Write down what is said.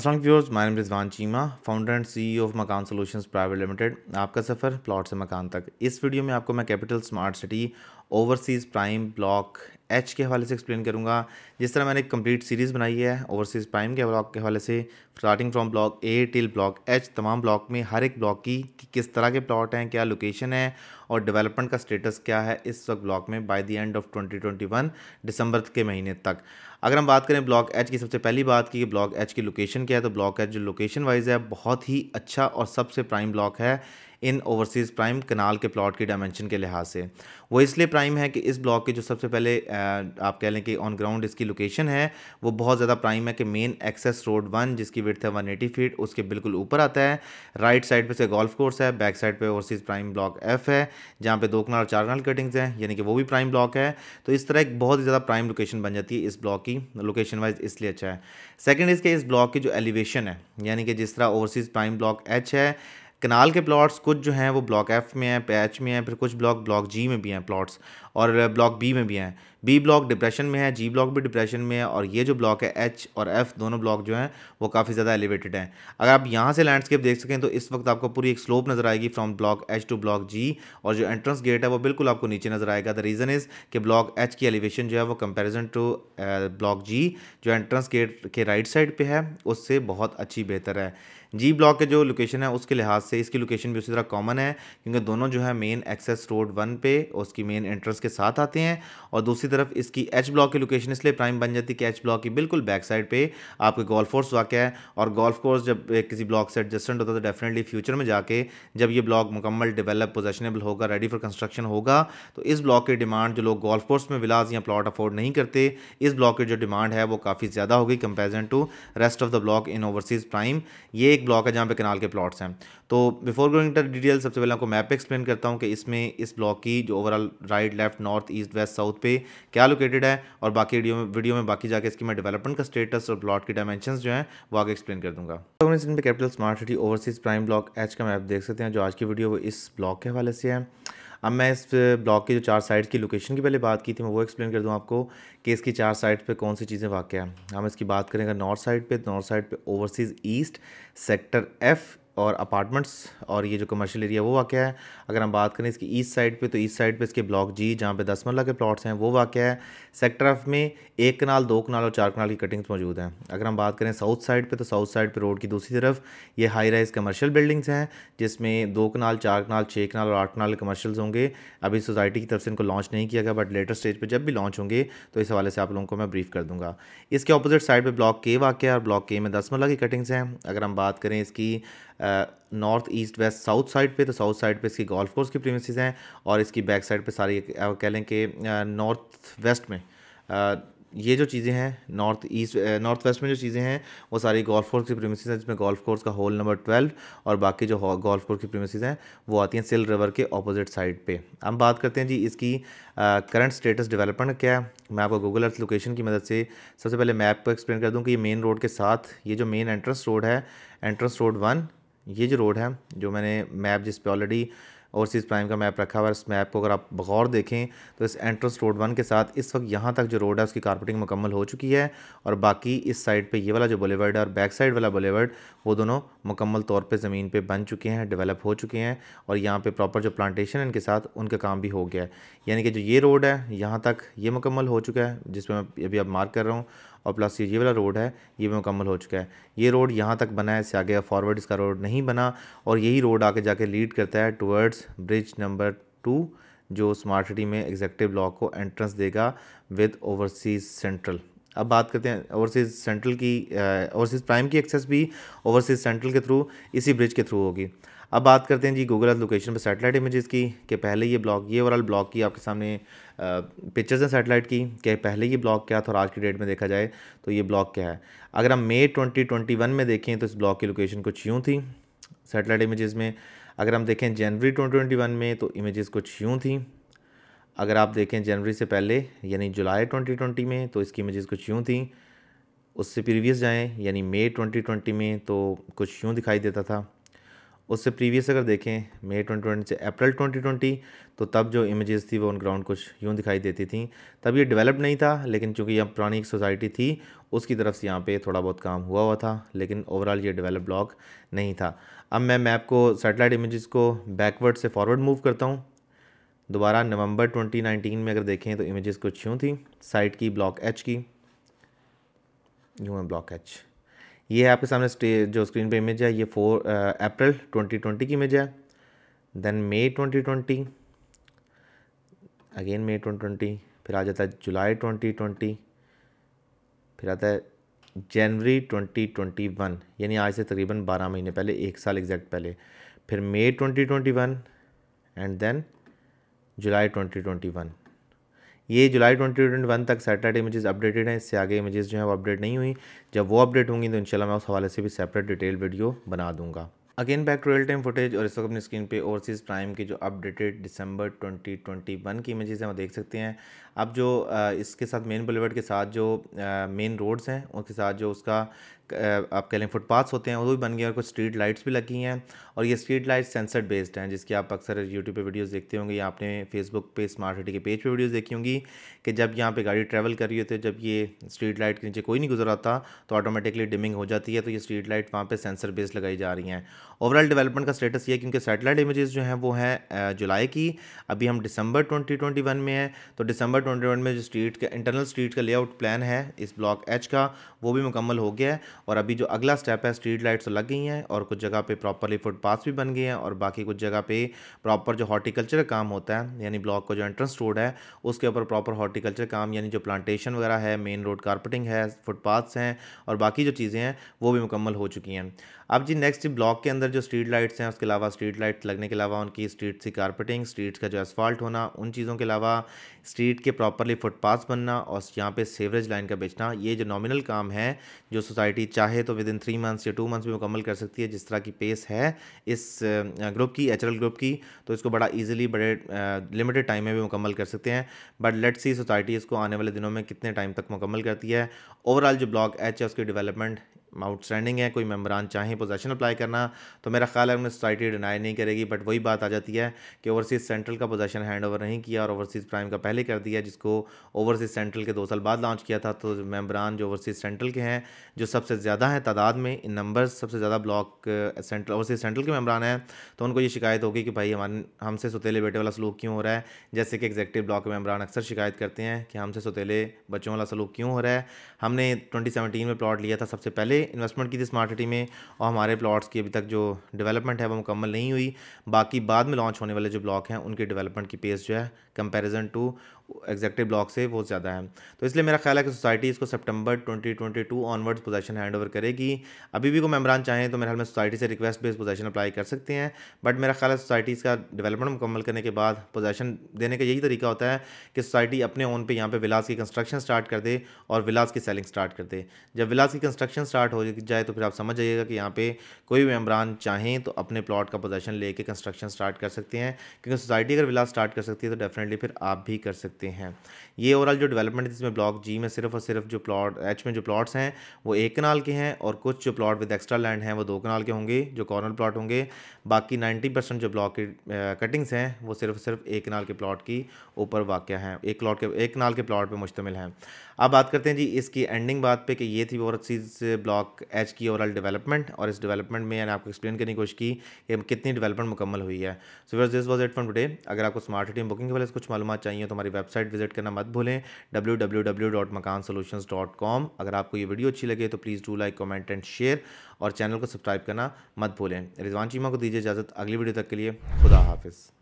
असलम व्यवर्स my name Rizwan Cheema founder and C of Makaan solutions private limited आपका सफ़र प्लॉट से मकान तक इस वीडियो में आपको मैं capital smart city overseas prime block H के हवाले से एक्सप्लेन करूँगा जिस तरह मैंने एक कंप्लीट सीरीज़ बनाई है ओवरसीज़ प्राइम के ब्लॉक के हवाले से starting from block A till block H तमाम ब्लॉक में हर एक ब्लॉक की कि किस तरह के प्लॉट हैं क्या लोकेशन है और डेवलपमेंट का स्टेटस क्या है इस वक्त ब्लॉक में बाय द एंड ऑफ 2021 दिसंबर के महीने तक अगर हम बात करें ब्लॉक एच की सबसे पहली बात की ब्लॉक एच की लोकेशन क्या है तो ब्लॉक एच जो लोकेशन वाइज है बहुत ही अच्छा और सबसे प्राइम ब्लॉक है इन ओवरसीज़ प्राइम कनाल के प्लॉट की डायमेंशन के लिहाज से वो इसलिए प्राइम है कि इस ब्लॉक की जो सबसे पहले आप कह लें कि ऑन ग्राउंड इसकी लोकेशन है वो बहुत ज़्यादा प्राइम है कि मेन एक्सेस रोड वन जिसकी विर्थ है वन एटी फीट उसके बिल्कुल ऊपर आता है राइट साइड पर से गोल्फ कोर्स है बैक साइड पर ओवरसीज़ प्राइम ब्लॉक एफ है जहाँ पर दो कनाल चार कनाल कटिंग्स हैं यानी कि वो भी प्राइम ब्लॉक है तो इस तरह एक बहुत ही ज़्यादा प्राइम लोकेशन बन जाती है इस ब्लॉक की लोकेशन वाइज इसलिए अच्छा है सेकेंड इसके इस ब्लॉक की जो एलिवेशन है यानी कि जिस तरह ओवरसीज़ प्राइम ब्लॉक एच है कनाल के प्लॉट्स कुछ जो हैं वो ब्लॉक एफ़ में हैं पैच में हैं फिर कुछ ब्लॉक ब्लॉक जी में भी हैं प्लॉट्स और ब्लॉक बी में भी हैं बी ब्लॉक डिप्रेशन में है जी ब्लॉक भी डिप्रेशन में है और ये जो ब्लॉक है एच और एफ दोनों ब्लॉक जो हैं वो काफ़ी ज़्यादा एलिवेटेड हैं अगर आप यहाँ से लैंडस्केप देख सकें तो इस वक्त आपको पूरी एक स्लोप नज़र आएगी from block H to block G और जो एंट्रेंस गेट है वो बिल्कुल आपको नीचे नज़र आएगा द रीज़न इज़ कि ब्लॉक एच की एलिवेशन जो है वो कंपेरिजन टू ब्लॉक जी जो एंट्रेंस गेट के राइट साइड पर है उससे बहुत अच्छी बेहतर है जी ब्लॉक के जो लोकेशन है उसके लिहाज से इसकी लोकेशन भी उसी तरह कॉमन है क्योंकि दोनों जो है मेन एक्सेस रोड वन पे उसकी मेन एंट्रेंस के साथ आते हैं और दूसरी तरफ इसकी एच ब्लॉक की लोकेशन इसलिए प्राइम बन जाती है कि एच ब्लॉक की बिल्कुल बैक साइड पे आपके गोल्फ कोर्स वाक़ है और गोल्फ कोर्स जब किसी ब्लॉक से एडजस्टेंट होता है तो डेफिनेटली फ्यूचर में जाके जब ये ब्लॉक मुकम्मल डेवलप पोजेशनेबल होगा रेडी फॉर कंस्ट्रक्शन होगा तो इस ब्लॉक की डिमांड जो लोग गोल्फ कोर्स में विलाज या प्लॉट अफोर्ड नहीं करते इस ब्लॉक की जो डिमांड है वो काफ़ी ज़्यादा होगी comparison to rest of the block in overseas prime ये एक ब्लॉक है जहाँ पे कनाल के प्लॉट्स हैं तो बिफोर गोइंग टू डिटेल सबसे पहले आपको मैप एक्सप्लेन करता हूँ कि इसमें इस ब्लॉक की जो overall right left north east west south पे क्या लोकेटेड है और बाकी वीडियो में वीडियो में बाकी जाके इसकी मैं डेवलपमेंट का स्टेटस और प्लॉट की डायमेंशन जो है वो आगे एक्सप्लेन कर दूंगा capital smart city overseas prime block H का मैप देख सकते हैं जो आज की वीडियो इस ब्लॉक के हवाले से है अब मैं इस ब्लॉक की जो चार साइड की लोकेशन की पहले बात की थी मैं वो एक्सप्लेन कर दूं आपको कि इसकी चार साइड पे कौन सी चीज़ें वाक़ है हम इसकी बात करेंगे नॉर्थ साइड पे नॉर्थ साइड पे ओवरसीज़ ईस्ट सेक्टर एफ़ और अपार्टमेंट्स और ये जो कमर्शियल एरिया वो वाक़ है अगर हम बात करें इसकी ईस्ट साइड पे तो ईस्ट साइड पे इसके ब्लॉक जी जहाँ पे दस मरला के प्लॉट्स हैं वो वाक़ है सेक्टर एफ में एक कनाल दो कनाल और चार कनाल की कटिंग्स मौजूद हैं अगर हम बात करें साउथ साइड पर तो साउथ साइड पर रोड की दूसरी तरफ ये हाई राइज कमर्शियल बिल्डिंग्स हैं जिसमें दो कनाल चार कनाल छः कनाल और आठ कनाल कमर्शल्स होंगे अभी सोसाइटी की तरफ से इनको लॉन्च नहीं किया गया बट लेटर स्टेज पर जब भी लॉन्च होंगे तो इस हवाले से आप लोगों को मैं ब्रीफ कर दूँगा इसके अपोजिट साइड पर ब्लॉक के वाक़ है और ब्लॉक के में दस मरला की कटिंग्स हैं अगर हम बात करें इसकी north east west south side पे तो साउथ साइड पे इसकी गोल्फ कोर्स की प्रीमिसज हैं और इसकी बैक साइड पे सारी कह लें कि नॉर्थ वेस्ट में आ, ये जो चीज़ें हैं नॉर्थ ईस्ट नॉर्थ वेस्ट में जो चीज़ें हैं वो सारी गोल्फ कोर्स की प्रीमिस हैं जिसमें गोल्फ कोर्स का होल नंबर ट्वेल्व और बाकी जो गोल्फ कोर्स की प्रीमिस हैं वो आती हैं सिल रिवर के अपोजिट साइड पर हम बात करते हैं जी इसकी करंट स्टेटस डेवलपमेंट क्या है मैं आपको गूगल अर्थ लोकेशन की मदद से सबसे पहले मैप को एक्सप्लेन कर दूँ कि ये मेन रोड के साथ ये जो मेन एंट्रेंस रोड है एंट्रेंस रोड वन ये जो रोड है जो मैंने मैप जिस पर ऑलरेडी ओवरसीज़ प्राइम का मैप रखा हुआ है इस मैप को अगर आप बौर देखें तो इस एंट्रेंस रोड वन के साथ इस वक्त यहाँ तक जो रोड है उसकी कारपेटिंग मुकम्मल हो चुकी है और बाकी इस साइड पे ये वाला जो बुलेवर्ड है और बैक साइड वाला बुलेवर्ड वो दोनों मुकम्मल तौर पे ज़मीन पे बन चुके हैं डेवलप हो चुके हैं और यहाँ पर प्रॉपर जो प्लान्टशन है इनके साथ उनका काम भी हो गया है यानी कि जो ये रोड है यहाँ तक ये मुकम्मल हो चुका है जिस पर मैं अभी अब मार्क कर रहा हूँ और प्लस ये ये वाला रोड है ये भी मुकम्मल हो चुका है ये रोड यहाँ तक बना है इससे आगे फॉरवर्ड इसका रोड नहीं बना और यही रोड आके जाके लीड करता है टूवर्ड्स ब्रिज नंबर टू जो स्मार्ट सिटी में एग्जेक्टिव ब्लॉक को एंट्रेंस देगा विद ओवरसीज़ सेंट्रल अब बात करते हैं ओवरसीज़ सेंट्रल की ओवरसीज़ प्राइम की एक्सेस भी ओवरसीज़ सेंट्रल के थ्रू इसी ब्रिज के थ्रू होगी अब बात करते हैं जी गूगल अर्थ लोकेशन पर सैटेलाइट इमेजेस की कि पहले ये ब्लॉक ये ओवरऑल ब्लॉक की आपके सामने पिक्चर्स हैं सैटेलाइट की कि पहले ये ब्लॉक क्या था और आज की डेट में देखा जाए तो ये ब्लॉक क्या है अगर हम मई ट्वेंटी में देखें तो इस ब्लॉक की लोकेशन कुछ यूँ थी सैटेलाइट इमेज़ में अगर हम देखें जनवरी वन में तो इमेजेस कुछ यूँ थी अगर आप देखें जनवरी से पहले यानी जुलाई ट्वेंटी में तो इसकी इमेजेस कुछ यूँ थी उससे प्रीवियस जाएँ यानी मई 2020 में तो कुछ यूँ दिखाई देता था उससे प्रीवियस अगर देखें मई ट्वेंटी ट्वेंटी से अप्रैल ट्वेंटी ट्वेंटी तो तब जो इमेजेस थी वो ऑन ग्राउंड कुछ यूँ दिखाई देती थी तब ये डेवलप नहीं था लेकिन चूँकि यहाँ पुरानी सोसाइटी थी उसकी तरफ से यहाँ पे थोड़ा बहुत काम हुआ हुआ था लेकिन ओवरऑल ये डेवलप ब्लॉक नहीं था अब मैं मैप को सेटेलाइट इमेज़ को बैकवर्ड से फॉरवर्ड मूव करता हूँ दोबारा नवंबर 2019 में अगर देखें तो इमेजेस कुछ यूँ थी साइट की ब्लॉक एच की यूँ है ब्लॉक एच ये आपके सामने जो स्क्रीन पे इमेज है ये फोर अप्रैल ट्वेंटी ट्वेंटी की इमेज है then May twenty twenty again May twenty twenty फिर आ जाता है जुलाई ट्वेंटी ट्वेंटी फिर आता है जनवरी ट्वेंटी ट्वेंटी वन यानी आज से तकरीबन बारह महीने पहले एक साल एग्जैक्ट पहले फिर May twenty twenty one and then July twenty twenty one ये जुलाई ट्वेंटी ट्वेंटी वन तक सैटरडे इमेजेस अपडेटेड हैं इससे आगे इमेजेस जो है वो अपडेट नहीं हुई जब वो अपडेट होंगी तो इनशाला मैं उस हवाले से भी सेपरेट डिटेल वीडियो बना दूंगा again back to real time footage और इस वक्त अपनी स्क्रीन पे ओवरसीज़ प्राइम की जो अपडेटेड दिसंबर 2021 की इमेजेस हैं वो देख सकते हैं अब जो इसके साथ मेन बुलेवर्ड के साथ जो मेन रोड्स हैं उनके साथ जो उसका आप कह लें फुटपाथ्स होते हैं वो भी बन गए और कुछ स्ट्रीट लाइट्स भी लगी हैं और ये स्ट्रीट लाइट्स सेंसर बेस्ड हैं जिसकी आप अक्सर यूट्यूब पे वीडियोस देखते होंगे या आपने फेसबुक पे स्मार्ट सिटी के पेज पे वीडियोस देखी होंगी कि जब यहाँ पे गाड़ी ट्रैवल कर रही होती है जब ये स्ट्रीट लाइट के नीचे कोई नहीं गुजर आता तो ऑटोमेटिकली डिमिंग हो जाती है तो ये स्ट्रीट लाइट वहाँ पर सेंसर बेस्ड लगाई जा रही हैं ओवरऑल डेवलपमेंट का स्टेटस ये है कि सेटेलाइट इमेजेस जो हैं वो हैं जुलाई की अभी हम दिसंबर ट्वेंटी में हैं तो दिसंबर ट्वेंटी में जो स्ट्रीट का इंटरनल स्ट्रीट का लेआउट प्लान है इस ब्लॉक एच का वो भी मुकम्मल हो गया है और अभी जो अगला स्टेप है स्ट्रीट लाइट्स तो लग गई हैं और कुछ जगह पे प्रॉपरली फुटपाथ भी बन गए हैं और बाकी कुछ जगह पे प्रॉपर जो हॉर्टिकल्चर काम होता है यानी ब्लॉक का जो एंट्रेंस रोड है उसके ऊपर प्रॉपर हॉर्टिकल्चर काम यानी जो प्लांटेशन वगैरह है मेन रोड कारपेटिंग है फुटपाथ्स हैं और बाकी जो चीज़ें हैं वो भी मुकम्मल हो चुकी हैं अब जी नेक्स्ट ब्लॉक के अंदर जो स्ट्रीट लाइट्स हैं उसके अलावा स्ट्रीट लाइट लगने के अलावा उनकी स्ट्रीट की कारपेटिंग स्ट्रीट्स का जो एसफॉल्ट होना उन चीज़ों के अलावा स्ट्रीट के प्रॉपरली फुटपाथ बनना और यहाँ पे सेवरेज लाइन का बेचना ये जो नॉमिनल काम है जो सोसाइटी चाहे तो विद इन थ्री मंथ्स या टू मंथ्स भी मुकम्मल कर सकती है जिस तरह की पेस है इस ग्रुप की एच ग्रुप की तो इसको बड़ा ईजिली बड़े लिमिटेड टाइम में भी मुकम्मल कर सकते हैं बट लेट सी सोसाइटी इसको आने वाले दिनों में कितने टाइम तक मुकम्मल करती है ओवरऑल जो ब्लॉक एच है उसकी डेवलपमेंट आउटस्टैंडिंग है कोई मेम्बरान चाहें पोजेशन अप्लाई करना तो मेरा ख्याल है उन्हें सोसाइटी डिनाई नहीं करेगी बट वही बात आ जाती है कि ओवरसीज़ सेंट्रल का पोजेशन हैंड ओवर नहीं किया और ओवरसीज़ प्राइम का पहले कर दिया जिसको ओवरसीज़ सेंट्रल के दो साल बाद लॉन्च किया था तो मेम्बरान जो ओवरसीज़ सेंट्रल के हैं जो सबसे ज़्यादा हैं तादाद में इन नंबर सबसे ज़्यादा ब्लॉक सेंट्रल ओवरसीज़ सेंट्रल के मेम्बरान हैं तो उनको ये शिकायत होगी कि भाई हमारे हमसे सतीले बेटे वाला सलूक क्यों हो रहा है जैसे कि एग्जेक्टिव ब्लॉक के मेम्बरान अक्सर शिकायत करते हैं कि हमसे सतीले बच्चों वाला सलूक क्यों हो रहा है हमने ट्वेंटी में प्लॉट लिया था सबसे पहले इन्वेस्टमेंट की थी स्मार्ट सिटी में और हमारे प्लॉट्स की अभी तक जो डेवलपमेंट है वो मुकम्मल नहीं हुई बाकी बाद में लॉन्च होने वाले जो ब्लॉक हैं उनके डेवलपमेंट की पेस जो है कंपैरिजन टू एग्जैक्टिव ब्लॉक से बहुत ज़्यादा है तो इसलिए मेरा ख्याल है कि सोसाइटी इसको सितंबर 2022 ऑनवर्ड्स पोजीशन हैंड ओवर करेगी अभी भी को मेम्बरान चाहें तो मेरे ख्याल में सोसाइटी से रिक्वेस्ट बेस्ड पोजीशन अप्लाई कर सकते हैं बट मेरा ख्याल है सोसाइटी इसका डेवलपमेंट मुकम्मल करने के बाद पोजीशन देने का यही तरीका होता है कि सोसाइटी अपने ओन पर यहाँ पर विलास की कंस्ट्रक्शन स्टार्ट कर दे और विलास की सेलिंग स्टार्ट कर दे जब विलास की कंस्ट्रक्शन स्टार्ट हो जाए तो फिर आप समझ जाइएगा कि यहाँ पर कोई भी मेम्बरान चाहें तो अपने प्लाट का पोजेसन लेकर कंस्ट्रक्शन स्टार्ट कर सकते हैं क्योंकि सोसाइटी अगर विलास स्टार्ट कर सकती है तो डेफिनेटली फिर आप भी कर सकते सकते हैं ये ओवरऑल जो डेवलपमेंट जिसमें ब्लॉक जी में सिर्फ और सिर्फ जो प्लॉट एच में जो प्लॉट्स हैं वो एक कनाल के हैं और कुछ जो प्लॉट विद एक्स्ट्रा लैंड हैं वो दो कनाल के होंगे जो कॉर्नर प्लॉट होंगे बाकी नाइन्टी परसेंट जो ब्लॉक की कटिंग्स हैं वो सिर्फ सिर्फ एक कनाल के प्लॉट की ऊपर वाक़ हैं एक प्लॉट के एक कनाल के प्लॉट पर मुश्तमिल हैं अब बात करते हैं जी इसकी एंडिंग बात पर कि ये थी ओवर सीज ब्लॉक एच की ओवरऑल डेवलपमेंट और इस डेवलपमेंट में मैंने आपको एक्सप्लेन करने की कोशिश की कि कितनी डेवलपमेंट मुकम्मल हुई है so this was it from today अगर आपको स्मार्ट सिटी बुकिंग के वाले कुछ मालूम चाहिए तो हमारी वेबसाइट वेबसाइट विजिट करना मत भूलें डब्ल्यू अगर आपको ये वीडियो अच्छी लगे तो please do like comment and share और चैनल को सब्सक्राइब करना मत भूलें रिजवान चीमा को दीजिए इजाज़त अगली वीडियो तक के लिए खुदा हाफिज़